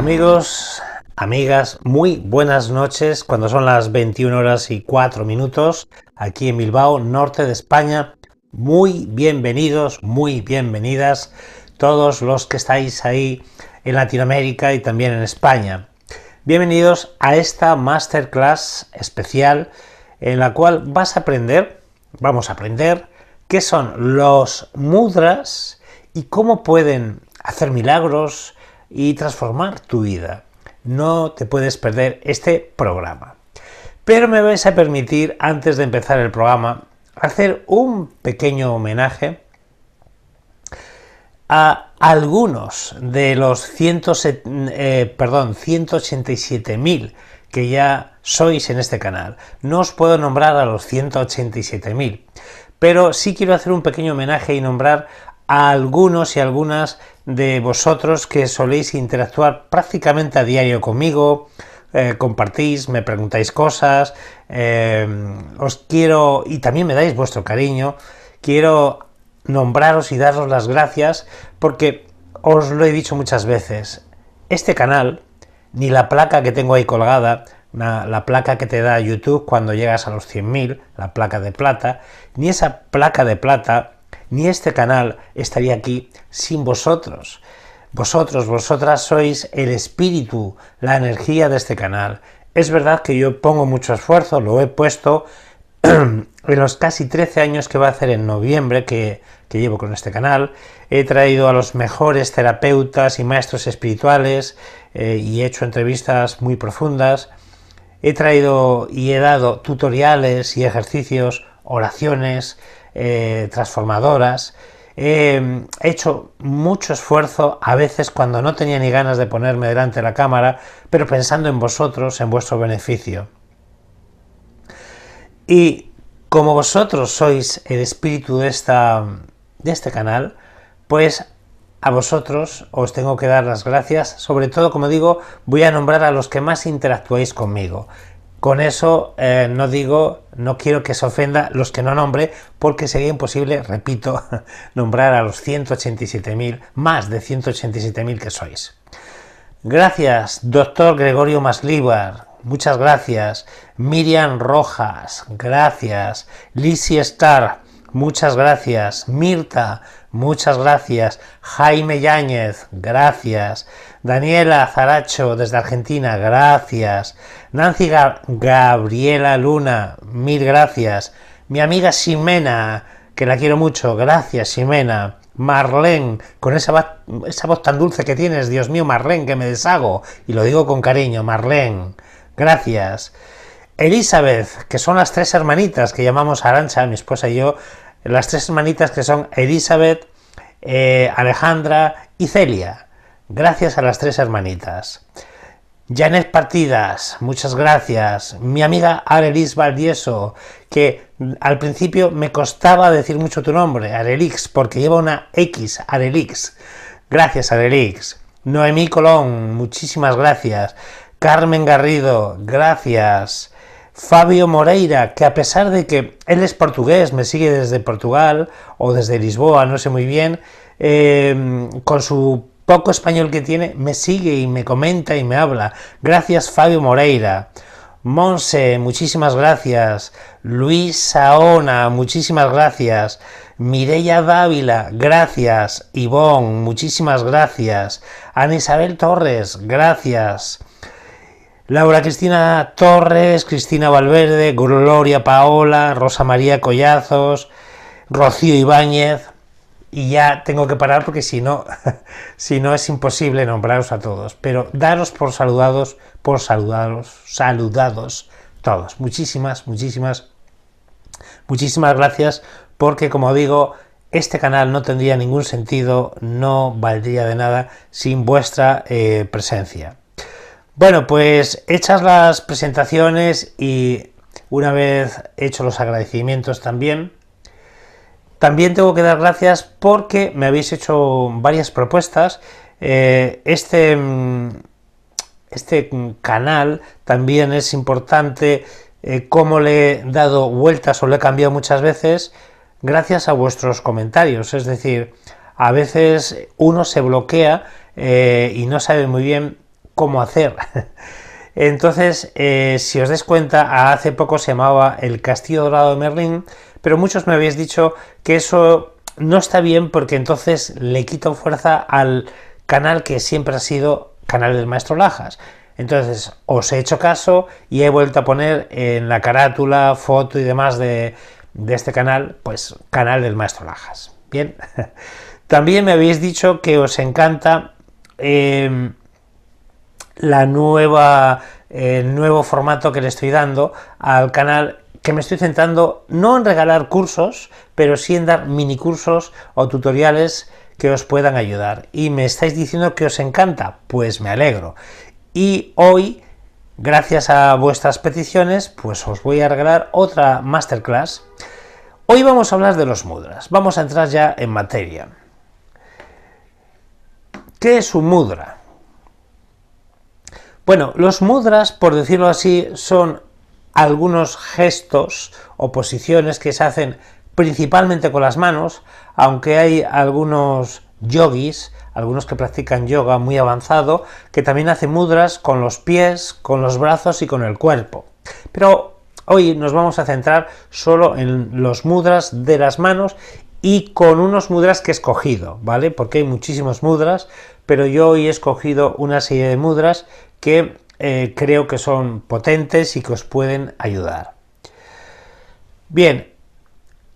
Amigos, amigas, muy buenas noches cuando son las 21 horas y 4 minutos aquí en Bilbao, norte de España. Muy bienvenidos, muy bienvenidas todos los que estáis ahí en Latinoamérica y también en España. Bienvenidos a esta masterclass especial en la cual vas a aprender, vamos a aprender, qué son los mudras y cómo pueden hacer milagros, y transformar tu vida. No te puedes perder este programa. Pero me vais a permitir, antes de empezar el programa, hacer un pequeño homenaje a algunos de los eh, perdón, 187.000 que ya sois en este canal. No os puedo nombrar a los 187.000, pero sí quiero hacer un pequeño homenaje y nombrar a algunos y algunas de vosotros que soléis interactuar prácticamente a diario conmigo, eh, compartís, me preguntáis cosas, eh, os quiero y también me dais vuestro cariño, quiero nombraros y daros las gracias porque os lo he dicho muchas veces, este canal, ni la placa que tengo ahí colgada, la placa que te da YouTube cuando llegas a los 100.000, la placa de plata, ni esa placa de plata ni este canal estaría aquí sin vosotros. Vosotros, vosotras sois el espíritu, la energía de este canal. Es verdad que yo pongo mucho esfuerzo, lo he puesto en los casi 13 años que va a hacer en noviembre que, llevo con este canal. He traído a los mejores terapeutas y maestros espirituales eh, y he hecho entrevistas muy profundas. He traído y he dado tutoriales y ejercicios, oraciones, eh, transformadoras. Eh, he hecho mucho esfuerzo, a veces cuando no tenía ni ganas de ponerme delante de la cámara, pero pensando en vosotros, en vuestro beneficio. Y como vosotros sois el espíritu de, esta, de este canal, pues a vosotros os tengo que dar las gracias. Sobre todo, como digo, voy a nombrar a los que más interactuáis conmigo. Con eso eh, no digo, no quiero que se ofenda los que no nombre, porque sería imposible, repito, nombrar a los 187.000, más de 187.000 que sois. Gracias, doctor Gregorio Maslíbar. Muchas gracias. Miriam Rojas, gracias. Lizzie Star, muchas gracias. Mirta, muchas gracias. Jaime Yáñez, gracias. Daniela Zaracho, desde Argentina, gracias. Nancy Gabriela Luna, mil gracias. Mi amiga Ximena, que la quiero mucho, gracias Ximena. Marlene, con esa, esa voz tan dulce que tienes, Dios mío, Marlene, que me deshago. Y lo digo con cariño, Marlene, gracias. Elizabeth, que son las tres hermanitas que llamamos Arancha, mi esposa y yo, las tres hermanitas que son Elizabeth, eh, Alejandra y Celia. Gracias a las tres hermanitas. Janet Partidas, muchas gracias. Mi amiga Arelix Valdieso, que al principio me costaba decir mucho tu nombre, Arelix, porque lleva una X, Arelix. Gracias, Arelix. Noemí Colón, muchísimas gracias. Carmen Garrido, gracias. Fabio Moreira, que a pesar de que él es portugués, me sigue desde Portugal o desde Lisboa, no sé muy bien, eh, con su poco español que tiene, me sigue y me comenta y me habla. Gracias Fabio Moreira. Monse, muchísimas gracias. Luis Saona, muchísimas gracias. Mireya Dávila, gracias. Ivonne, muchísimas gracias. Ana Isabel Torres, gracias. Laura Cristina Torres, Cristina Valverde, Gloria Paola, Rosa María Collazos, Rocío Ibáñez, y ya tengo que parar porque si no, si no es imposible nombraros a todos. Pero daros por saludados, por saludados, saludados todos. Muchísimas, muchísimas, muchísimas gracias porque como digo, este canal no tendría ningún sentido, no valdría de nada sin vuestra eh, presencia. Bueno, pues hechas las presentaciones y una vez hechos los agradecimientos también, también tengo que dar gracias porque me habéis hecho varias propuestas. Eh, este, mm, este canal también es importante eh, como le he dado vueltas o le he cambiado muchas veces gracias a vuestros comentarios. Es decir, a veces uno se bloquea eh, y no sabe muy bien cómo hacer. Entonces, eh, si os dais cuenta, hace poco se llamaba el Castillo Dorado de Merlín, pero muchos me habéis dicho que eso no está bien porque entonces le quito fuerza al canal que siempre ha sido canal del maestro Lajas. Entonces, os he hecho caso y he vuelto a poner en la carátula, foto y demás de, este canal, pues canal del maestro Lajas. Bien, también me habéis dicho que os encanta... Em, la nueva, el nuevo formato que le estoy dando al canal que me estoy centrando no en regalar cursos, pero sí en dar mini cursos o tutoriales que os puedan ayudar. Y me estáis diciendo que os encanta, pues me alegro. Y hoy, gracias a vuestras peticiones, pues os voy a regalar otra masterclass. Hoy vamos a hablar de los mudras, vamos a entrar ya en materia. ¿Qué es un mudra? Bueno, los mudras, por decirlo así, son algunos gestos o posiciones que se hacen principalmente con las manos, aunque hay algunos yogis, algunos que practican yoga muy avanzado, que también hacen mudras con los pies, con los brazos y con el cuerpo. Pero hoy nos vamos a centrar solo en los mudras de las manos y con unos mudras que he escogido, ¿vale? Porque hay muchísimos mudras, pero yo hoy he escogido una serie de mudras que eh, creo que son potentes y que os pueden ayudar. Bien,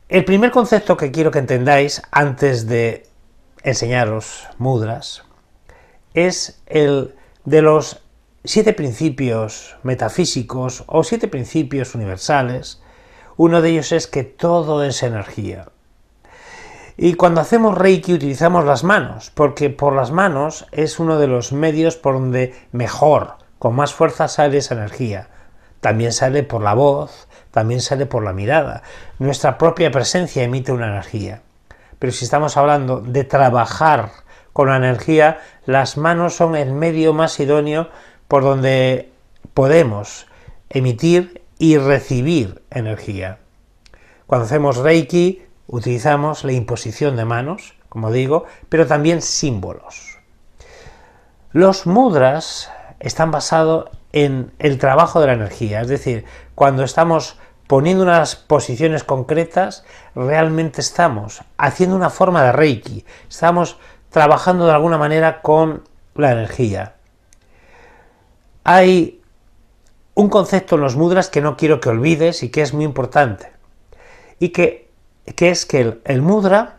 el primer concepto que quiero que entendáis antes de enseñaros mudras es el de los siete principios metafísicos o siete principios universales. Uno de ellos es que todo es energía. Y cuando hacemos Reiki utilizamos las manos, porque por las manos es uno de los medios por donde mejor, con más fuerza sale esa energía. También sale por la voz, también sale por la mirada. Nuestra propia presencia emite una energía. Pero si estamos hablando de trabajar con la energía, las manos son el medio más idóneo por donde podemos emitir y recibir energía. Cuando hacemos Reiki, Utilizamos la imposición de manos, como digo, pero también símbolos. Los mudras están basados en el trabajo de la energía, es decir, cuando estamos poniendo unas posiciones concretas, realmente estamos haciendo una forma de reiki, estamos trabajando de alguna manera con la energía. Hay un concepto en los mudras que no quiero que olvides y que es muy importante, y que que es que el, mudra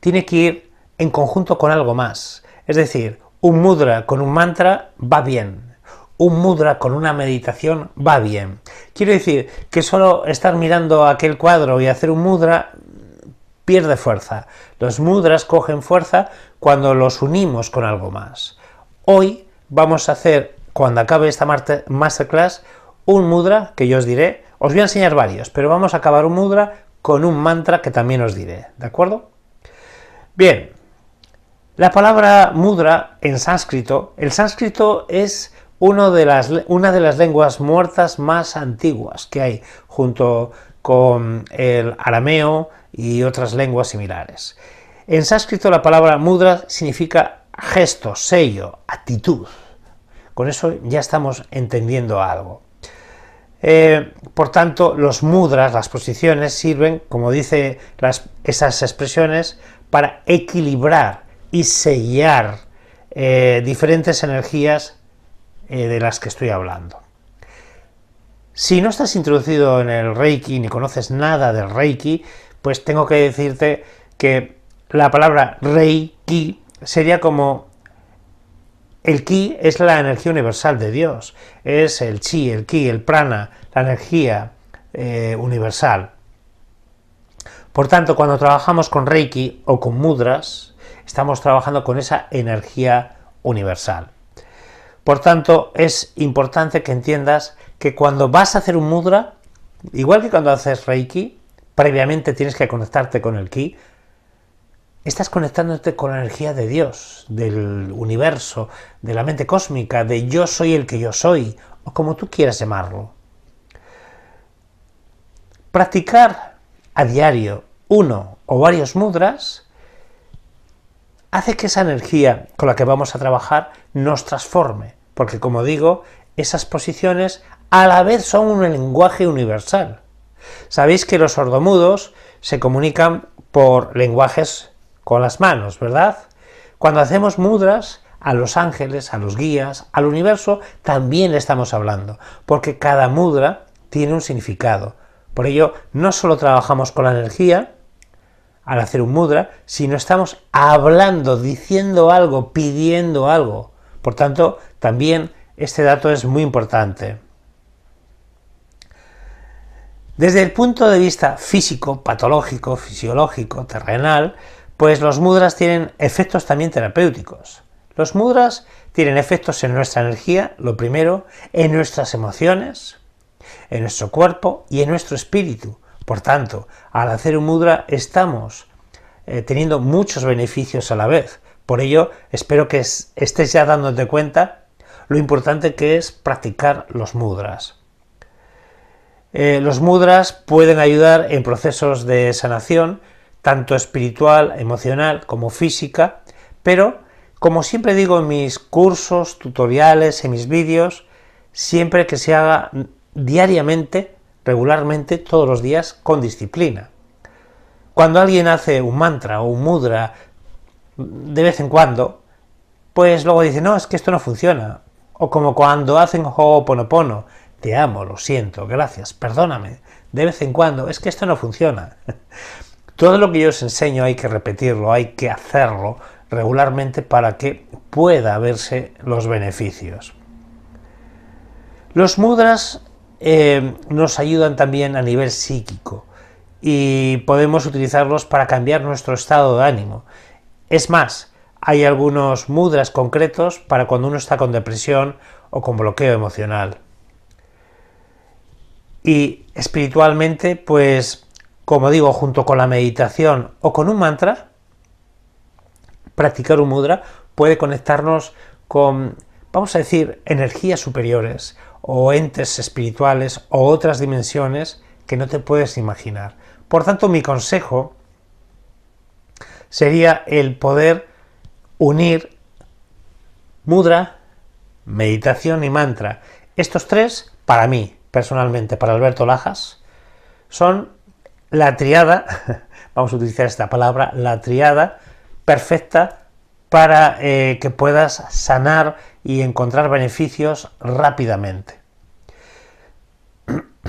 tiene que ir en conjunto con algo más. Es decir, un mudra con un mantra va bien, un mudra con una meditación va bien. Quiero decir que solo estar mirando aquel cuadro y hacer un mudra pierde fuerza. Los mudras cogen fuerza cuando los unimos con algo más. Hoy vamos a hacer, cuando acabe esta masterclass, un mudra que yo os diré. Os voy a enseñar varios, pero vamos a acabar un mudra con un mantra que también os diré, ¿de acuerdo? Bien, la palabra mudra en sánscrito, el sánscrito es de las, una de las lenguas muertas más antiguas que hay, junto con el arameo y otras lenguas similares. En sánscrito la palabra mudra significa gesto, sello, actitud. Con eso ya estamos entendiendo algo. Eh, por tanto, los mudras, las posiciones, sirven, como dicen esas expresiones, para equilibrar y sellar eh, diferentes energías eh, de las que estoy hablando. Si no estás introducido en el Reiki ni conoces nada del Reiki, pues tengo que decirte que la palabra Reiki sería como el ki es la energía universal de Dios, es el chi, el ki, el prana, la energía eh, universal. Por tanto, cuando trabajamos con reiki o con mudras, estamos trabajando con esa energía universal. Por tanto, es importante que entiendas que cuando vas a hacer un mudra, igual que cuando haces reiki, previamente tienes que conectarte con el ki, estás conectándote con la energía de Dios, del universo, de la mente cósmica, de yo soy el que yo soy, o como tú quieras llamarlo. Practicar a diario uno o varios mudras hace que esa energía con la que vamos a trabajar nos transforme, porque como digo, esas posiciones a la vez son un lenguaje universal. Sabéis que los sordomudos se comunican por lenguajes con las manos, ¿verdad? Cuando hacemos mudras, a los ángeles, a los guías, al universo, también estamos hablando, porque cada mudra tiene un significado. Por ello, no solo trabajamos con la energía al hacer un mudra, sino estamos hablando, diciendo algo, pidiendo algo. Por tanto, también este dato es muy importante. Desde el punto de vista físico, patológico, fisiológico, terrenal, pues los mudras tienen efectos también terapéuticos. Los mudras tienen efectos en nuestra energía, lo primero, en nuestras emociones, en nuestro cuerpo y en nuestro espíritu. Por tanto, al hacer un mudra estamos eh, teniendo muchos beneficios a la vez. Por ello, espero que estés ya dándote cuenta lo importante que es practicar los mudras. Eh, los mudras pueden ayudar en procesos de sanación, tanto espiritual, emocional como física, pero como siempre digo en mis cursos, tutoriales, en mis vídeos, siempre que se haga diariamente, regularmente, todos los días, con disciplina. Cuando alguien hace un mantra o un mudra mm, de vez en cuando, pues luego dice, no, es que esto no funciona. O como cuando hacen Ho'oponopono, te amo, lo siento, gracias, perdóname, de vez en cuando, es que esto no funciona. Todo lo que yo os enseño hay que repetirlo, hay que hacerlo regularmente para que pueda verse los beneficios. Los mudras eh, nos ayudan también a nivel psíquico y podemos utilizarlos para cambiar nuestro estado de ánimo. Es más, hay algunos mudras concretos para cuando uno está con depresión o con bloqueo emocional. Y espiritualmente, pues como digo, junto con la meditación o con un mantra, practicar un mudra puede conectarnos con, vamos a decir, energías superiores o entes espirituales o otras dimensiones que no te puedes imaginar. Por tanto, mi consejo sería el poder unir mudra, meditación y mantra. Estos tres, para mí, personalmente, para Alberto Lajas, son la triada, vamos a utilizar esta palabra, la triada perfecta para eh, que puedas sanar y encontrar beneficios rápidamente.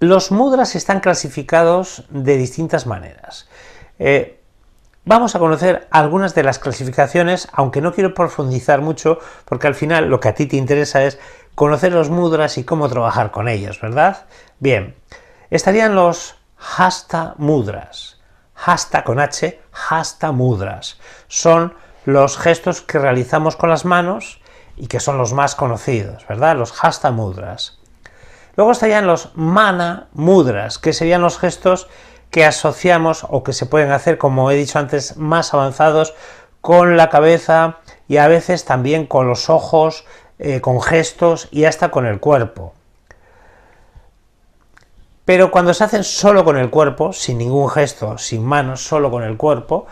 Los mudras están clasificados de distintas maneras. Eh, vamos a conocer algunas de las clasificaciones, aunque no quiero profundizar mucho, porque al final lo que a ti te interesa es conocer los mudras y cómo trabajar con ellos, ¿verdad? Bien, estarían los hasta mudras. Hasta con H, hasta mudras. Son los gestos que realizamos con las manos y que son los más conocidos, ¿verdad? Los hasta mudras. Luego estarían los mana mudras, que serían los gestos que asociamos o que se pueden hacer, como he dicho antes, más avanzados con la cabeza y a veces también con los ojos, eh, con gestos y hasta con el cuerpo. Pero cuando se hacen solo con el cuerpo, sin ningún gesto, sin manos, solo con el cuerpo,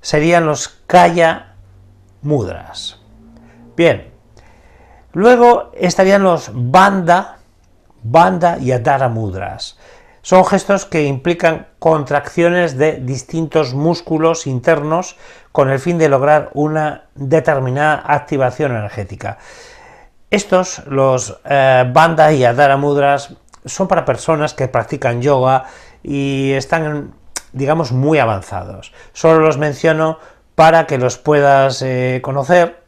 serían los Kaya Mudras. Bien, luego estarían los Banda, Banda y Adara Mudras. Son gestos que implican contracciones de distintos músculos internos con el fin de lograr una determinada activación energética. Estos, los eh, Banda y Adara Mudras, son para personas que practican yoga y están, digamos, muy avanzados. Solo los menciono para que los puedas eh, conocer,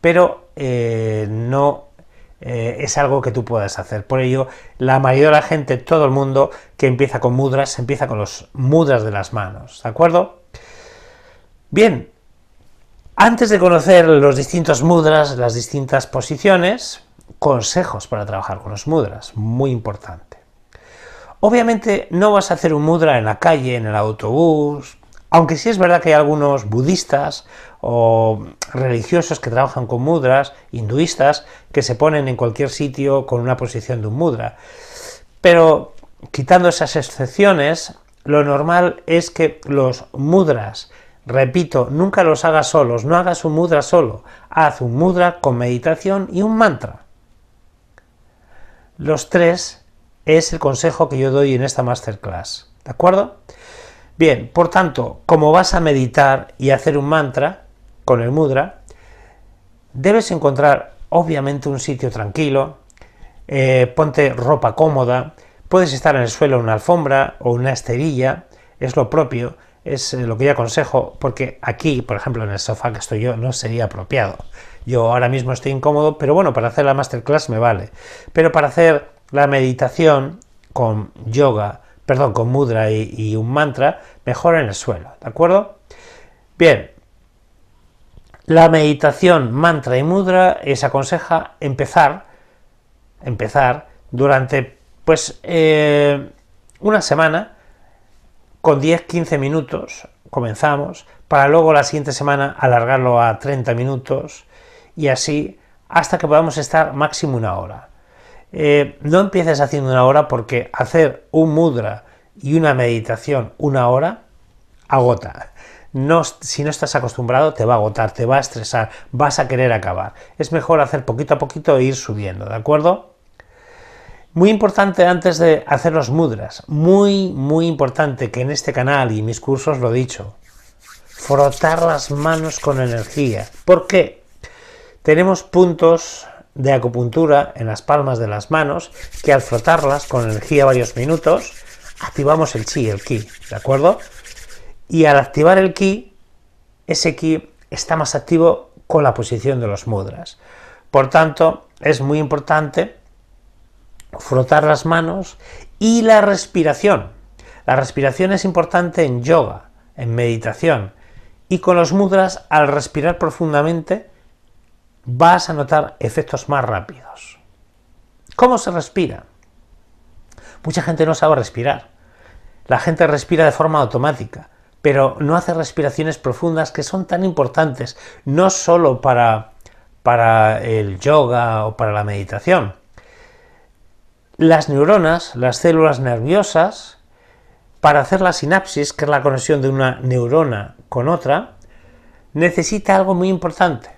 pero eh, no eh, es algo que tú puedas hacer. Por ello, la mayoría de la gente, todo el mundo que empieza con mudras, empieza con los mudras de las manos, ¿de acuerdo? Bien, antes de conocer los distintos mudras, las distintas posiciones, consejos para trabajar con los mudras, muy importante. Obviamente no vas a hacer un mudra en la calle, en el autobús, aunque sí es verdad que hay algunos budistas o religiosos que trabajan con mudras, hinduistas, que se ponen en cualquier sitio con una posición de un mudra. Pero quitando esas excepciones, lo normal es que los mudras, repito, nunca los hagas solos, no hagas un mudra solo, haz un mudra con meditación y un mantra. Los tres es el consejo que yo doy en esta masterclass. ¿De acuerdo? Bien, por tanto, como vas a meditar y hacer un mantra con el mudra, debes encontrar obviamente un sitio tranquilo, eh, ponte ropa cómoda, puedes estar en el suelo en una alfombra o una esterilla, es lo propio, es eh, lo que yo aconsejo, porque aquí, por ejemplo, en el sofá que estoy yo, no sería apropiado. Yo ahora mismo estoy incómodo, pero bueno, para hacer la masterclass me vale. Pero para hacer la meditación con yoga, perdón, con mudra y, un mantra, mejor en el suelo, ¿de acuerdo? Bien, la meditación, mantra y mudra es aconseja empezar, empezar durante pues eh, una semana con 10-15 minutos, comenzamos, para luego la siguiente semana alargarlo a 30 minutos, y así hasta que podamos estar máximo una hora. Eh, no empieces haciendo una hora porque hacer un mudra y una meditación una hora agota. No, si no estás acostumbrado te va a agotar, te va a estresar, vas a querer acabar. Es mejor hacer poquito a poquito e ir subiendo, ¿de acuerdo? Muy importante antes de hacer los mudras, muy, muy importante que en este canal y mis cursos lo he dicho, frotar las manos con energía. ¿Por qué? Tenemos puntos de acupuntura en las palmas de las manos que al frotarlas con energía varios minutos activamos el chi, el ki, ¿de acuerdo? Y al activar el ki, ese ki está más activo con la posición de los mudras. Por tanto, es muy importante frotar las manos y la respiración. La respiración es importante en yoga, en meditación. Y con los mudras, al respirar profundamente, vas a notar efectos más rápidos. ¿Cómo se respira? Mucha gente no sabe respirar. La gente respira de forma automática, pero no hace respiraciones profundas que son tan importantes, no solo para, para el yoga o para la meditación. Las neuronas, las células nerviosas, para hacer la sinapsis, que es la conexión de una neurona con otra, necesita algo muy importante,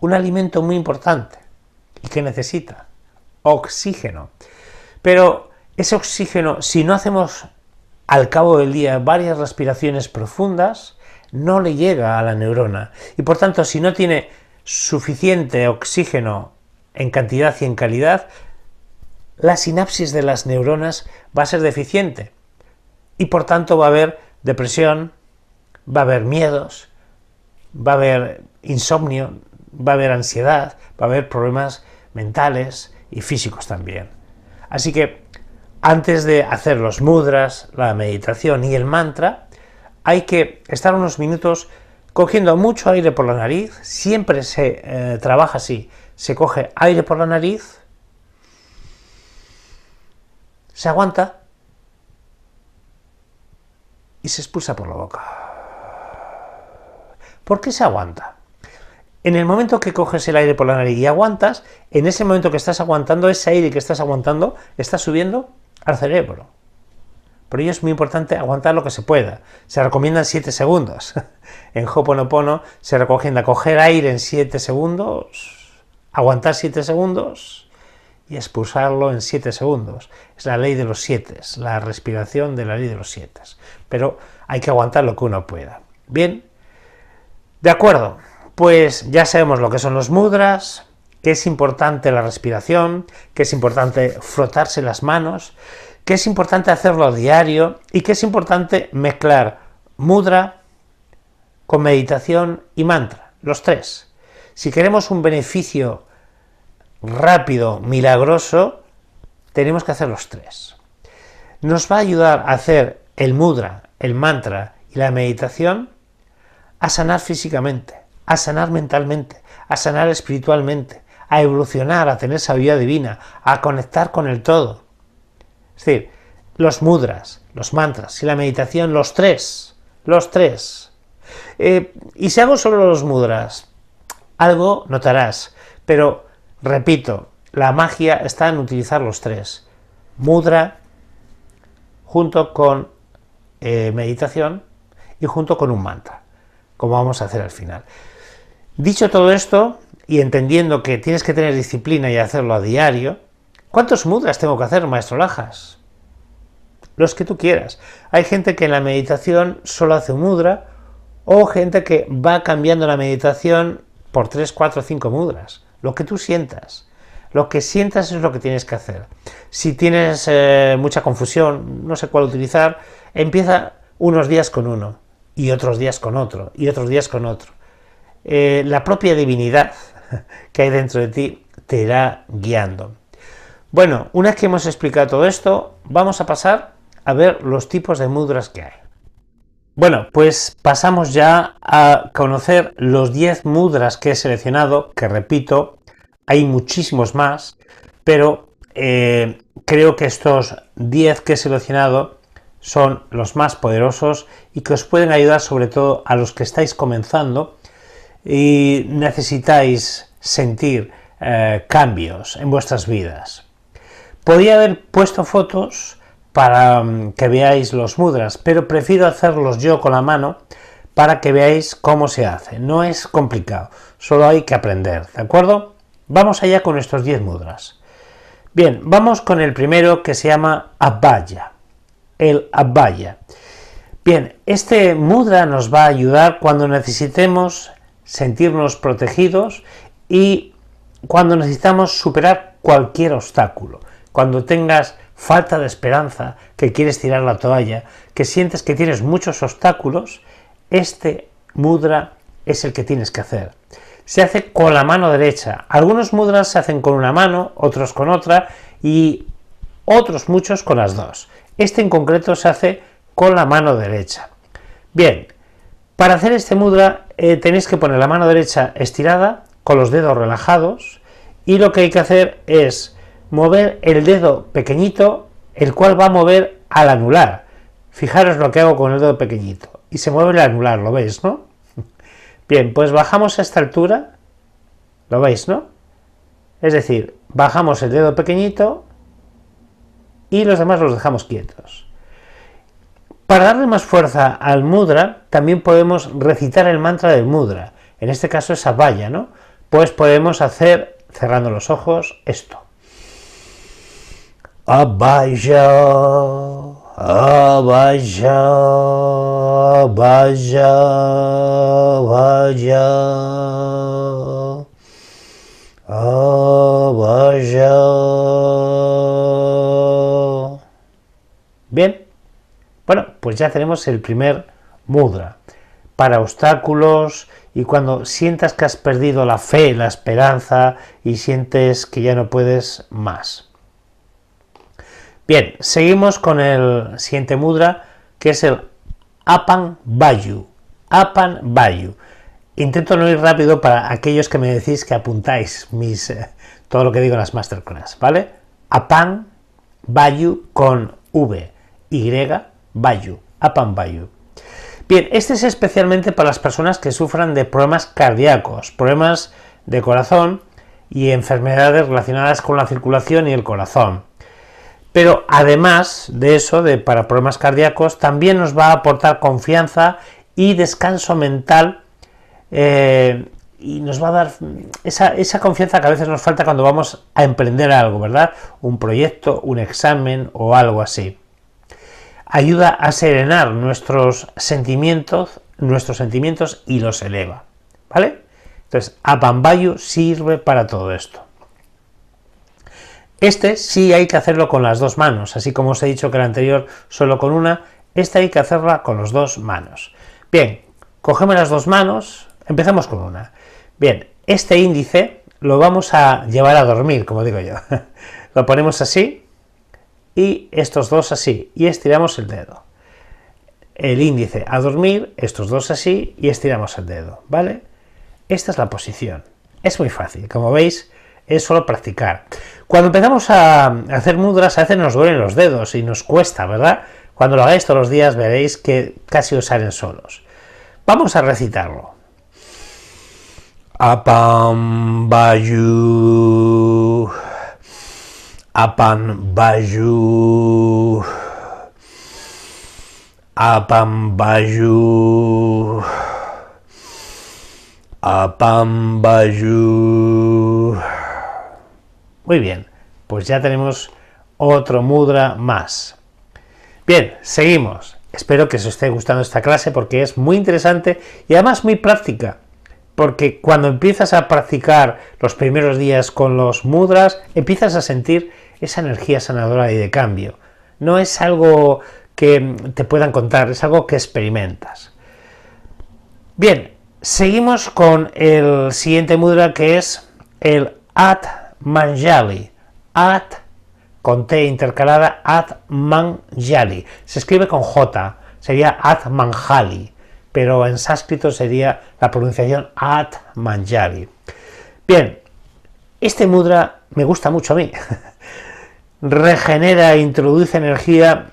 un alimento muy importante y que necesita oxígeno. Pero ese oxígeno, si no hacemos al cabo del día varias respiraciones profundas, no le llega a la neurona. Y por tanto, si no tiene suficiente oxígeno en cantidad y en calidad, la sinapsis de las neuronas va a ser deficiente. Y por tanto va a haber depresión, va a haber miedos, va a haber insomnio, va a haber ansiedad, va a haber problemas mentales y físicos también. Así que antes de hacer los mudras, la meditación y el mantra, hay que estar unos minutos cogiendo mucho aire por la nariz, siempre se eh, trabaja así, se coge aire por la nariz, se aguanta y se expulsa por la boca. ¿Por qué se aguanta? En el momento que coges el aire por la nariz y aguantas, en ese momento que estás aguantando, ese aire que estás aguantando está subiendo al cerebro. Por ello es muy importante aguantar lo que se pueda. Se recomiendan 7 segundos. En Hoponopono se recomienda coger aire en 7 segundos, aguantar 7 segundos y expulsarlo en 7 segundos. Es la ley de los 7, la respiración de la ley de los siete. Pero hay que aguantar lo que uno pueda. Bien, de acuerdo. Pues ya sabemos lo que son los mudras, que es importante la respiración, que es importante frotarse las manos, que es importante hacerlo a diario y que es importante mezclar mudra con meditación y mantra, los tres. Si queremos un beneficio rápido, milagroso, tenemos que hacer los tres. Nos va a ayudar a hacer el mudra, el mantra y la meditación a sanar físicamente a sanar mentalmente, a sanar espiritualmente, a evolucionar, a tener esa vida divina, a conectar con el todo. Es decir, los mudras, los mantras y la meditación, los tres, los tres. Eh, y si hago solo los mudras, algo notarás, pero repito, la magia está en utilizar los tres. Mudra junto con eh, meditación y junto con un mantra, como vamos a hacer al final. Dicho todo esto, y entendiendo que tienes que tener disciplina y hacerlo a diario, ¿cuántos mudras tengo que hacer, maestro Lajas? Los que tú quieras. Hay gente que en la meditación solo hace un mudra, o gente que va cambiando la meditación por 3, 4, 5 mudras. Lo que tú sientas. Lo que sientas es lo que tienes que hacer. Si tienes eh, mucha confusión, no sé cuál utilizar, empieza unos días con uno, y otros días con otro, y otros días con otro. Eh, la propia divinidad que hay dentro de ti te irá guiando. Bueno, una vez que hemos explicado todo esto, vamos a pasar a ver los tipos de mudras que hay. Bueno, pues pasamos ya a conocer los 10 mudras que he seleccionado, que repito, hay muchísimos más, pero eh, creo que estos 10 que he seleccionado son los más poderosos y que os pueden ayudar sobre todo a los que estáis comenzando y necesitáis sentir eh, cambios en vuestras vidas. Podría haber puesto fotos para mm, que veáis los mudras, pero prefiero hacerlos yo con la mano para que veáis cómo se hace. No es complicado, solo hay que aprender, ¿de acuerdo? Vamos allá con estos 10 mudras. Bien, vamos con el primero que se llama Abhaya. El Abhaya. Bien, este mudra nos va a ayudar cuando necesitemos sentirnos protegidos y cuando necesitamos superar cualquier obstáculo, cuando tengas falta de esperanza, que quieres tirar la toalla, que sientes que tienes muchos obstáculos, este mudra es el que tienes que hacer. Se hace con la mano derecha. Algunos mudras se hacen con una mano, otros con otra y otros muchos con las dos. Este en concreto se hace con la mano derecha. Bien, para hacer este mudra eh, tenéis que poner la mano derecha estirada, con los dedos relajados, y lo que hay que hacer es mover el dedo pequeñito, el cual va a mover al anular. Fijaros lo que hago con el dedo pequeñito. Y se mueve el anular, ¿lo veis, no? Bien, pues bajamos a esta altura, ¿lo veis, no? Es decir, bajamos el dedo pequeñito y los demás los dejamos quietos. Para darle más fuerza al mudra, también podemos recitar el mantra del mudra, en este caso es Abaya, ¿no? Pues podemos hacer, cerrando los ojos, esto. Abaya, Abaya, Abaya, Abaya, Abaya. pues ya tenemos el primer mudra. Para obstáculos y cuando sientas que has perdido la fe, la esperanza y sientes que ya no puedes más. Bien, seguimos con el siguiente mudra que es el Apan Vayu. Apan Vayu. Intento no ir rápido para aquellos que me decís que apuntáis mis, eh, todo lo que digo en las masterclass, ¿vale? Apan Vayu con V, Y, Bayu, Apan Bayu. Bien, este es especialmente para las personas que sufran de problemas cardíacos, problemas de corazón y enfermedades relacionadas con la circulación y el corazón. Pero además de eso, de para problemas cardíacos, también nos va a aportar confianza y descanso mental eh, y nos va a dar esa, esa, confianza que a veces nos falta cuando vamos a emprender algo, ¿verdad? Un proyecto, un examen o algo así ayuda a serenar nuestros sentimientos, nuestros sentimientos y los eleva. ¿Vale? Entonces, Apambayu sirve para todo esto. Este sí hay que hacerlo con las dos manos, así como os he dicho que el anterior solo con una, este hay que hacerla con las dos manos. Bien, cogemos las dos manos, empezamos con una. Bien, este índice lo vamos a llevar a dormir, como digo yo. lo ponemos así, y estos dos así, y estiramos el dedo. El índice a dormir, estos dos así, y estiramos el dedo, ¿vale? Esta es la posición. Es muy fácil, como veis, es solo practicar. Cuando empezamos a hacer mudras, a veces nos duelen los dedos y nos cuesta, ¿verdad? Cuando lo hagáis todos los días veréis que casi os salen solos. Vamos a recitarlo. Apam APAM Bayu. APAM Bayu. APAM Bayu. Muy bien, pues ya tenemos otro mudra más. Bien, seguimos. Espero que os esté gustando esta clase porque es muy interesante y además muy práctica. Porque cuando empiezas a practicar los primeros días con los mudras, empiezas a sentir esa energía sanadora y de cambio. No es algo que te puedan contar, es algo que experimentas. Bien, seguimos con el siguiente mudra que es el At Manjali. At con T intercalada, At Manjali. Se escribe con J, sería At Manjali, pero en sánscrito sería la pronunciación At Manjali. Bien, este mudra me gusta mucho a mí. regenera e introduce energía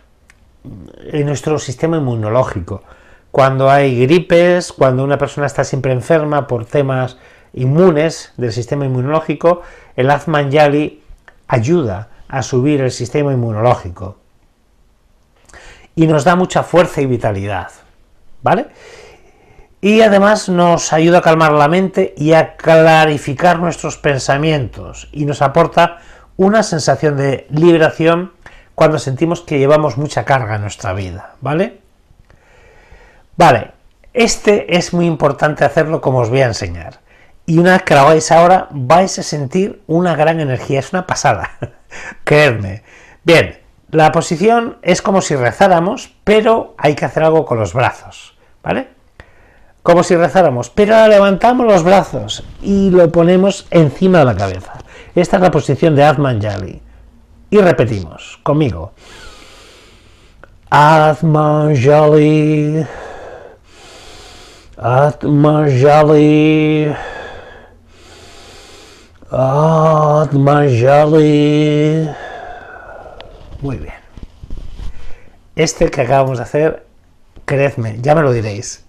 en nuestro sistema inmunológico. Cuando hay gripes, cuando una persona está siempre enferma por temas inmunes del sistema inmunológico, el Azman Yali ayuda a subir el sistema inmunológico y nos da mucha fuerza y vitalidad, ¿vale? Y además nos ayuda a calmar la mente y a clarificar nuestros pensamientos y nos aporta una sensación de liberación cuando sentimos que llevamos mucha carga en nuestra vida, ¿vale? Vale, este es muy importante hacerlo como os voy a enseñar. Y una vez que lo hagáis ahora, vais a sentir una gran energía, es una pasada, creedme. Bien, la posición es como si rezáramos, pero hay que hacer algo con los brazos, ¿vale? Como si rezáramos, pero levantamos los brazos y lo ponemos encima de la cabeza. Esta es la posición de Azmanjali Y repetimos, conmigo. Atmanjali, Atmanjali, Atmanjali. Muy bien. Este que acabamos de hacer, creedme, ya me lo diréis.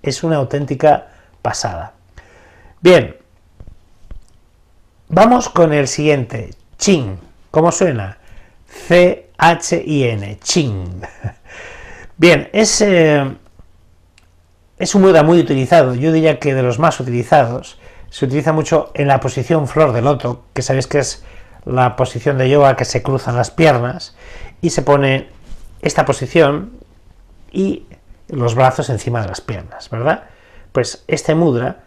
Es una auténtica pasada. Bien, Vamos con el siguiente, chin. ¿Cómo suena? C-H-I-N, chin. Bien, es, eh, es un mudra muy utilizado, yo diría que de los más utilizados. Se utiliza mucho en la posición flor de loto, que sabéis que es la posición de yoga que se cruzan las piernas y se pone esta posición y los brazos encima de las piernas, ¿verdad? Pues este mudra,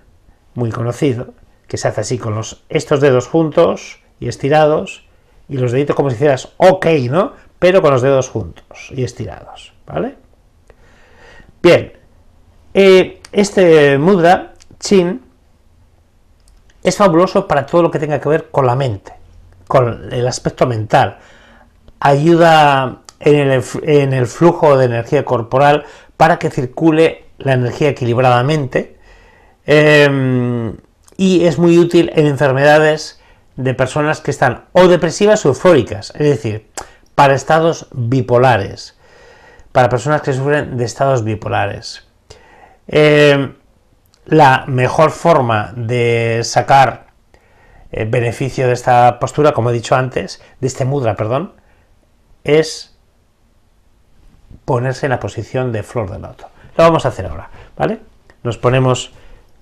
muy conocido, que se hace así con los, estos dedos juntos y estirados y los deditos como si hicieras OK, ¿no? Pero con los dedos juntos y estirados, ¿vale? Bien, eh, este mudra, chin, es fabuloso para todo lo que tenga que ver con la mente, con el aspecto mental. Ayuda en el, flujo de energía corporal para que circule la energía equilibradamente. Em, y es muy útil en enfermedades de personas que están o depresivas o eufóricas, es decir, para estados bipolares, para personas que sufren de estados bipolares. Eh, la mejor forma de sacar eh, beneficio de esta postura, como he dicho antes, de este mudra, perdón, es ponerse en la posición de flor del loto. Lo vamos a hacer ahora, ¿vale? Nos ponemos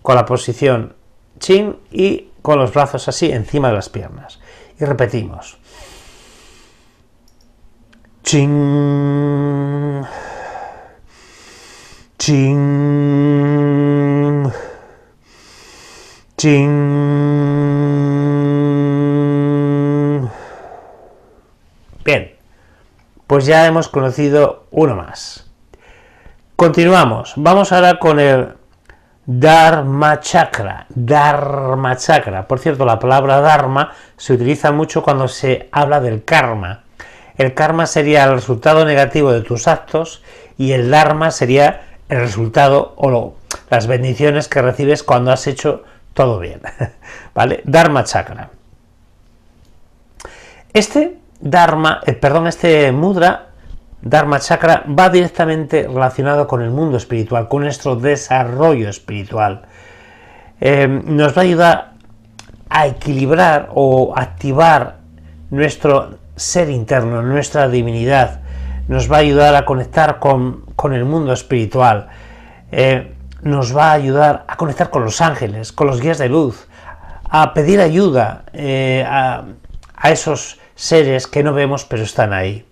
con la posición chin y con los brazos así encima de las piernas. Y repetimos. Chin. Chin. Chin. Bien, pues ya hemos conocido uno más. Continuamos. Vamos ahora con el Dharma Chakra, Dharma Chakra. Por cierto, la palabra Dharma se utiliza mucho cuando se habla del karma. El karma sería el resultado negativo de tus actos y el Dharma sería el resultado o las bendiciones que recibes cuando has hecho todo bien. ¿Vale? Dharma Chakra. Este Dharma, eh, perdón, este mudra Dharma Chakra va directamente relacionado con el mundo espiritual, con nuestro desarrollo espiritual. Eh, nos va a ayudar a equilibrar o activar nuestro ser interno, nuestra divinidad. Nos va a ayudar a conectar con, el mundo espiritual. Eh, nos va a ayudar a conectar con los ángeles, con los guías de luz, a pedir ayuda eh, a esos seres que no vemos pero están ahí.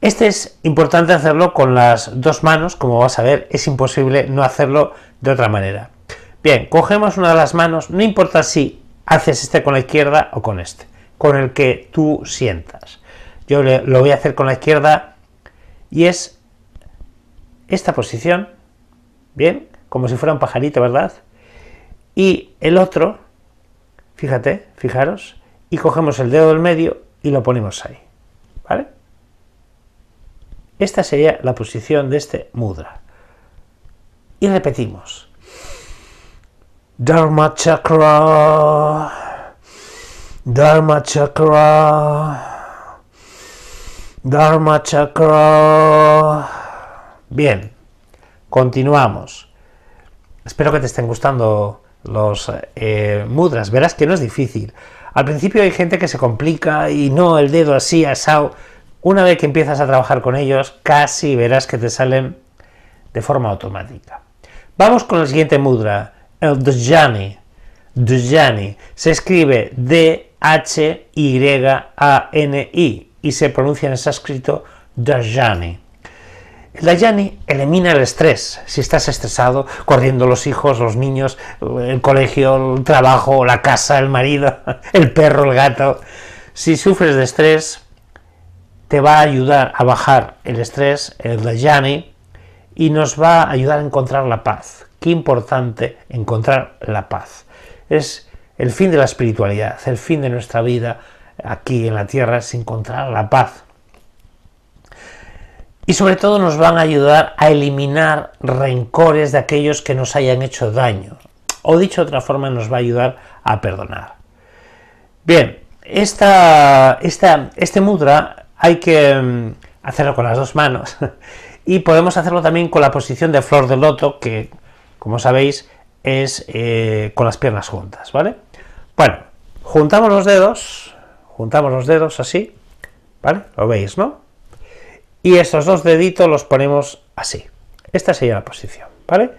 Este es importante hacerlo con las dos manos, como vas a ver, es imposible no hacerlo de otra manera. Bien, cogemos una de las manos, no importa si haces este con la izquierda o con este, con el que tú sientas. Yo lo voy a hacer con la izquierda y es esta posición, bien, como si fuera un pajarito, ¿verdad? Y el otro, fíjate, fijaros, y cogemos el dedo del medio y lo ponemos ahí, ¿vale? Esta sería la posición de este mudra. Y repetimos. Dharma chakra. Dharma chakra. Dharma chakra. Bien. Continuamos. Espero que te estén gustando los eh, mudras. Verás que no es difícil. Al principio hay gente que se complica y no el dedo así asado. Una vez que empiezas a trabajar con ellos, casi verás que te salen de forma automática. Vamos con el siguiente mudra, el Dhyani. Dhyani se escribe D-H-Y-A-N-I y se pronuncia en sánscrito Dhyani. El Dhyani elimina el estrés. Si estás estresado, corriendo los hijos, los niños, el colegio, el trabajo, la casa, el marido, el perro, el gato. Si sufres de estrés, te va a ayudar a bajar el estrés, el dayani, y nos va a ayudar a encontrar la paz. Qué importante encontrar la paz. Es el fin de la espiritualidad, el fin de nuestra vida aquí en la tierra es encontrar la paz. Y sobre todo nos van a ayudar a eliminar rencores de aquellos que nos hayan hecho daño. O dicho de otra forma, nos va a ayudar a perdonar. Bien, esta, esta, este mudra hay que mm, hacerlo con las dos manos. y podemos hacerlo también con la posición de flor de loto, que como sabéis es eh, con las piernas juntas, ¿vale? Bueno, juntamos los dedos, juntamos los dedos así, ¿vale? Lo veis, ¿no? Y estos dos deditos los ponemos así. Esta sería la posición, ¿vale?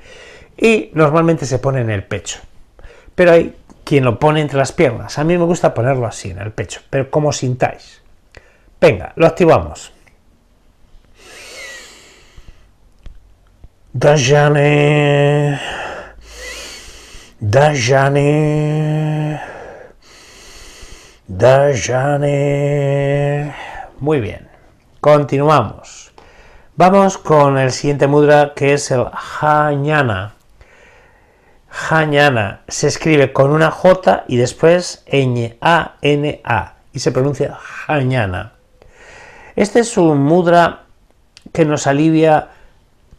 Y normalmente se pone en el pecho, pero hay quien lo pone entre las piernas. A mí me gusta ponerlo así, en el pecho, pero como sintáis. Venga, lo activamos. Dajane. Dajane. Dajane. Muy bien. Continuamos. Vamos con el siguiente mudra que es el jañana jañana se escribe con una J y después ñ, A, N, A y se pronuncia jañana este es un mudra que nos alivia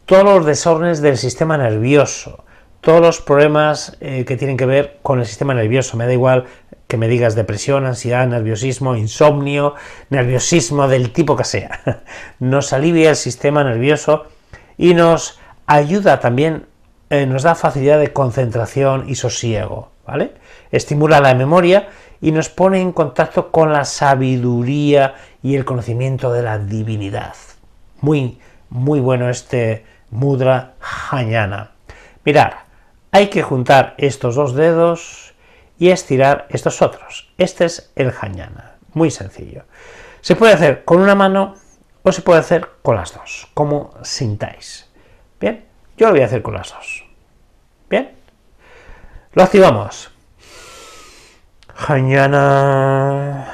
todos los desórdenes del sistema nervioso, todos los problemas eh, que tienen que ver con el sistema nervioso. Me da igual que me digas depresión, ansiedad, nerviosismo, insomnio, nerviosismo del tipo que sea. Nos alivia el sistema nervioso y nos ayuda también, eh, nos da facilidad de concentración y sosiego. Estimula la memoria y nos pone en contacto con la sabiduría y el conocimiento de la divinidad. Muy, muy bueno este mudra jañana Mirad, hay que juntar estos dos dedos y estirar estos otros. Este es el jañana muy sencillo. Se puede hacer con una mano o se puede hacer con las dos, como sintáis. Bien, yo lo voy a hacer con las dos. Bien. Lo activamos. Hañana.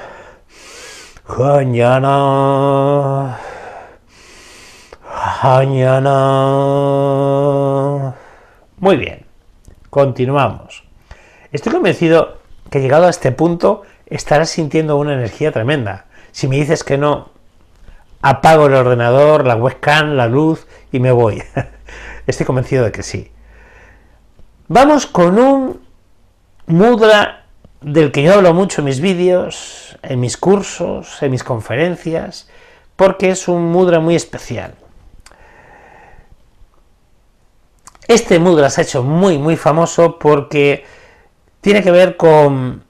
Hañana. Muy bien. Continuamos. Estoy convencido que llegado a este punto estarás sintiendo una energía tremenda. Si me dices que no, apago el ordenador, la webcam, la luz y me voy. Estoy convencido de que sí. Vamos con un mudra del que yo hablo mucho en mis vídeos, en mis cursos, en mis conferencias, porque es un mudra muy especial. Este mudra se ha hecho muy, muy famoso porque tiene que ver con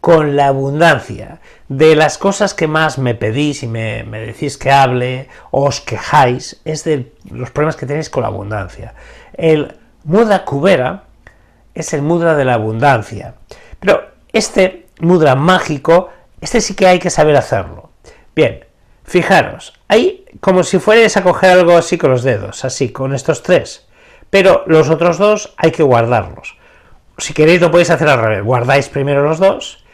con la abundancia de las cosas que más me pedís y me, decís que hable, os quejáis, es de los problemas que tenéis con la abundancia. El mudra cubera es el mudra de la abundancia. Pero este mudra mágico, este sí que hay que saber hacerlo. Bien, fijaros, hay como si fuerais a coger algo así con los dedos, así, con estos tres. Pero los otros dos hay que guardarlos. Si queréis lo podéis hacer al revés, guardáis primero los dos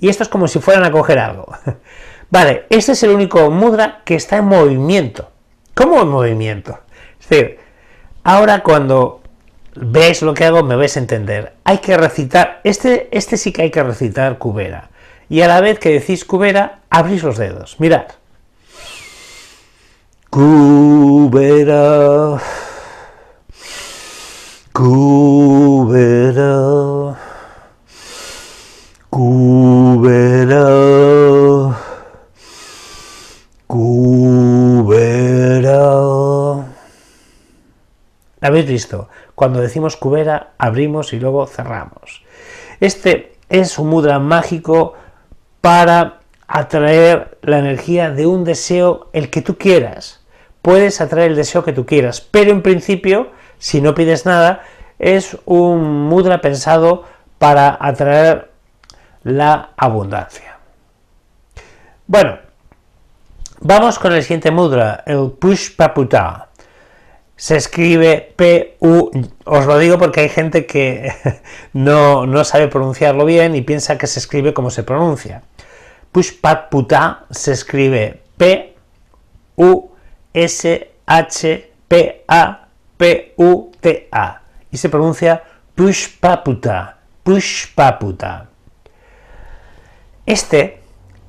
y esto es como si fueran a coger algo. Vale, este es el único mudra que está en movimiento. ¿Cómo en movimiento? Es decir, ahora cuando veis lo que hago me vais a entender. Hay que recitar, este, este sí que hay que recitar cubera. Y a la vez que decís cubera, abrís los dedos. Mirad. Cubera. Cubera. Cubera, cubera. ¿La habéis visto? Cuando decimos cubera, abrimos y luego cerramos. Este es un mudra mágico para atraer la energía de un deseo, el que tú quieras. Puedes atraer el deseo que tú quieras, pero en principio, si no pides nada, es un mudra pensado para atraer la abundancia. Bueno, vamos con el siguiente mudra, el Push-Paputa. Se escribe P-U, os lo digo porque hay gente que no, sabe pronunciarlo bien y piensa que se escribe como se pronuncia. Paputa se escribe P-U-S-H-P-A-P-U-T-A y se pronuncia Push Paputa. Este,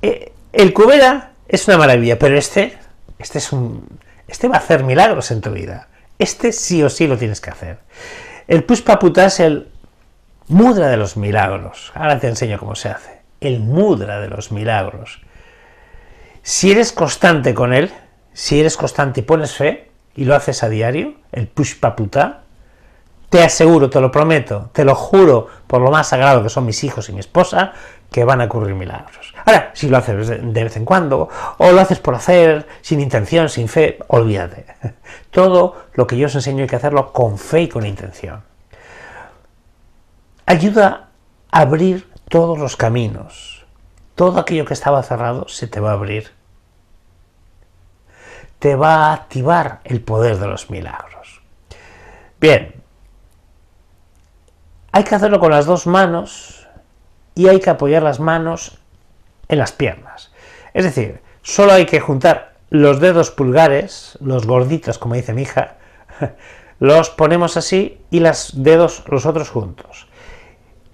eh, el Cubera es una maravilla, pero este, este es un, este va a hacer milagros en tu vida. Este sí o sí lo tienes que hacer. El Pushpaputa es el mudra de los milagros. Ahora te enseño cómo se hace. El mudra de los milagros. Si eres constante con él, si eres constante y pones fe, y lo haces a diario, el Pushpaputa, te aseguro, te lo prometo, te lo juro por lo más sagrado que son mis hijos y mi esposa, que van a ocurrir milagros. Ahora, si lo haces de vez en cuando, o lo haces por hacer, sin intención, sin fe, olvídate. Todo lo que yo os enseño hay que hacerlo con fe y con intención. Ayuda a abrir todos los caminos. Todo aquello que estaba cerrado se te va a abrir. Te va a activar el poder de los milagros. Bien, hay que hacerlo con las dos manos y hay que apoyar las manos en las piernas. Es decir, solo hay que juntar los dedos pulgares, los gorditos como dice mi hija, los ponemos así y los dedos los otros juntos.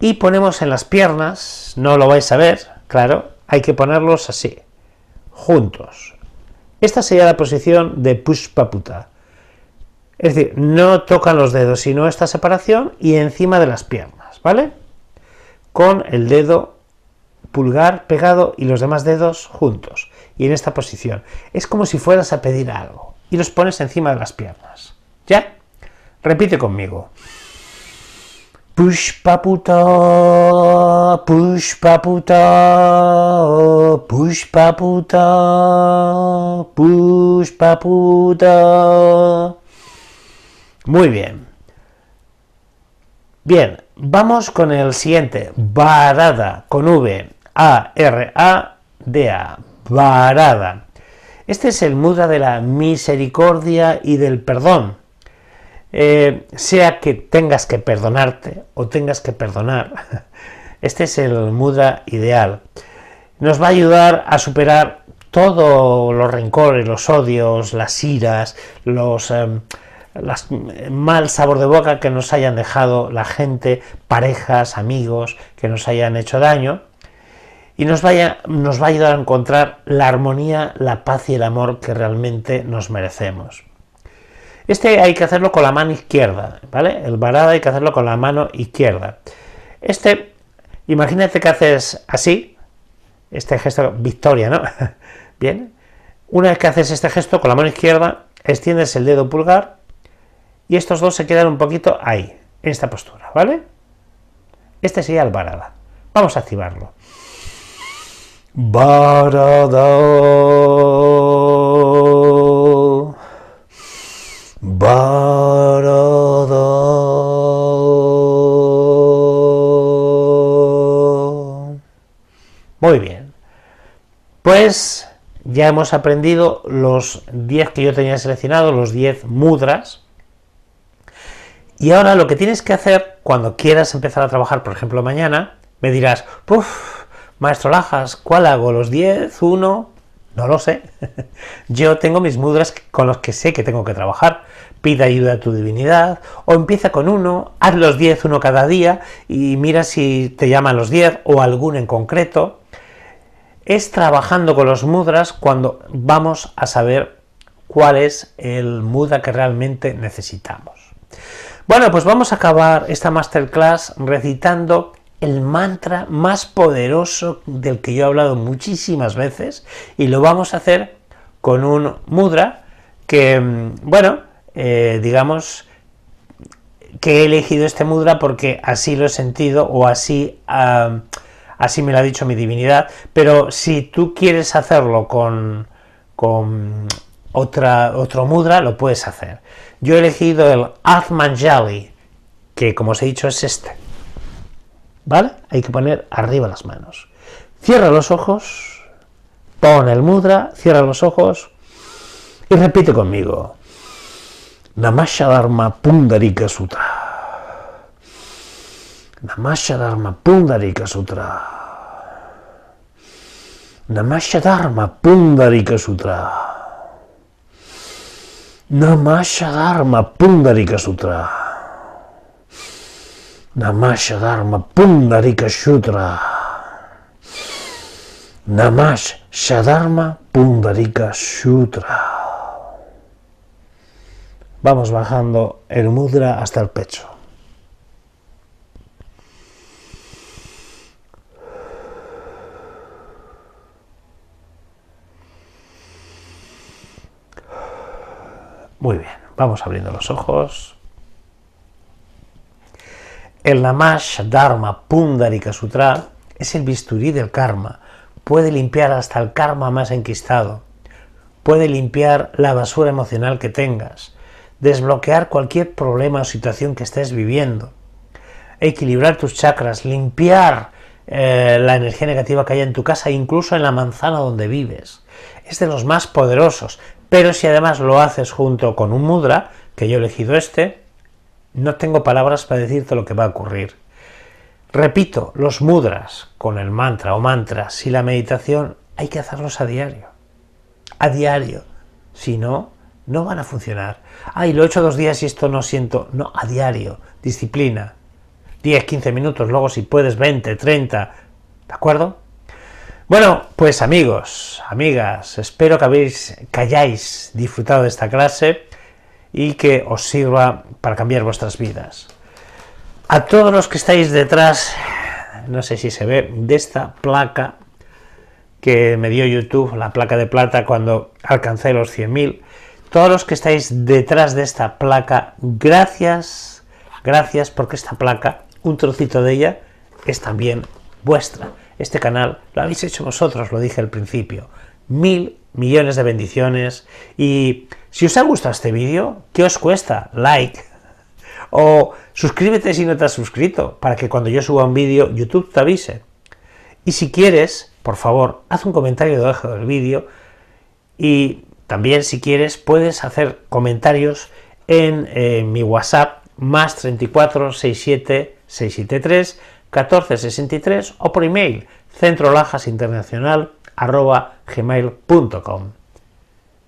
Y ponemos en las piernas, no lo vais a ver, claro, hay que ponerlos así, juntos. Esta sería la posición de push paputa. Es decir, no tocan los dedos, sino esta separación y encima de las piernas, ¿vale? con el dedo pulgar pegado y los demás dedos juntos y en esta posición. Es como si fueras a pedir algo y los pones encima de las piernas. ¿Ya? Repite conmigo. Push paputa, push paputa, push paputa, push paputa. Muy bien. Bien, Vamos con el siguiente, varada, con V, A, R, A, D, A, varada. Este es el mudra de la misericordia y del perdón. Eh, sea que tengas que perdonarte o tengas que perdonar, este es el mudra ideal. Nos va a ayudar a superar todos los rencores, los odios, las iras, los... Em, las, eh, mal sabor de boca que nos hayan dejado la gente, parejas, amigos, que nos hayan hecho daño, y nos, vaya, nos va a ayudar a encontrar la armonía, la paz y el amor que realmente nos merecemos. Este hay que hacerlo con la mano izquierda, ¿vale? El barada hay que hacerlo con la mano izquierda. Este, imagínate que haces así, este gesto, victoria, ¿no? Bien, una vez que haces este gesto con la mano izquierda, extiendes el dedo pulgar y estos dos se quedan un poquito ahí, en esta postura, ¿vale? Este sería el varada. Vamos a activarlo. Muy bien. Pues ya hemos aprendido los 10 que yo tenía seleccionados, los 10 mudras y ahora lo que tienes que hacer cuando quieras empezar a trabajar, por ejemplo mañana, me dirás, puff, maestro Lajas, ¿cuál hago? ¿Los 10? ¿1? No lo sé. Yo tengo mis mudras con los que sé que tengo que trabajar. Pide ayuda a tu divinidad, o empieza con uno, haz los 10, uno cada día, y mira si te llaman los 10 o alguno en concreto. Es trabajando con los mudras cuando vamos a saber cuál es el muda que realmente necesitamos. Bueno, pues vamos a acabar esta masterclass recitando el mantra más poderoso del que yo he hablado muchísimas veces y lo vamos a hacer con un mudra que, mm, bueno, eh, digamos que he elegido este mudra porque así lo he sentido o así, así me lo ha dicho mi divinidad, pero si tú quieres hacerlo con, con otra, otro mudra, lo puedes hacer. Yo he elegido el Azmanjali, que como os he dicho es este. ¿Vale? Hay que poner arriba las manos. Cierra los ojos, pon el mudra, cierra los ojos y repite conmigo. Namashadharma Pundarika Sutra. Dharma Pundarika Sutra. Dharma Pundarika Sutra. Namasha Dharma Pundarika Sutra. Namasha Dharma Pundarika Sutra. Namash Shadharma Pundarika Sutra. Vamos bajando el mudra hasta el pecho. Muy bien, vamos abriendo los ojos. El Namash Dharma Pundarika Sutra es el bisturí del karma. Puede limpiar hasta el karma más enquistado. Puede limpiar la basura emocional que tengas. Desbloquear cualquier problema o situación que estés viviendo. Equilibrar tus chakras. Limpiar eh, la energía negativa que haya en tu casa, incluso en la manzana donde vives. Es de los más poderosos. Pero si además lo haces junto con un mudra, que yo he elegido este, no tengo palabras para decirte lo que va a ocurrir. Repito, los mudras con el mantra o mantras y la meditación hay que hacerlos a diario. A diario. Si no, no van a funcionar. Ay, lo he hecho dos días y esto no siento. No, a diario. Disciplina. 10, 15 minutos, luego si puedes 20, 30. ¿De acuerdo? Bueno, pues amigos, amigas, espero que habéis, que hayáis disfrutado de esta clase y que os sirva para cambiar vuestras vidas. A todos los que estáis detrás, no sé si se ve, de esta placa que me dio YouTube, la placa de plata cuando alcancé los 100.000, todos los que estáis detrás de esta placa, gracias, gracias porque esta placa, un trocito de ella, es también vuestra. Este canal lo habéis hecho vosotros, lo dije al principio. Mil millones de bendiciones. Y si os ha gustado este vídeo, ¿qué os cuesta? Like. O suscríbete si no te has suscrito, para que cuando yo suba un vídeo, YouTube te avise. Y si quieres, por favor, haz un comentario debajo del vídeo. Y también, si quieres, puedes hacer comentarios en eh, mi WhatsApp más 34 67 673 1463 o por email gmail.com.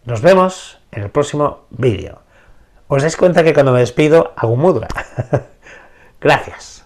Nos vemos en el próximo vídeo. Os dais cuenta que cuando me despido hago mudra. Gracias.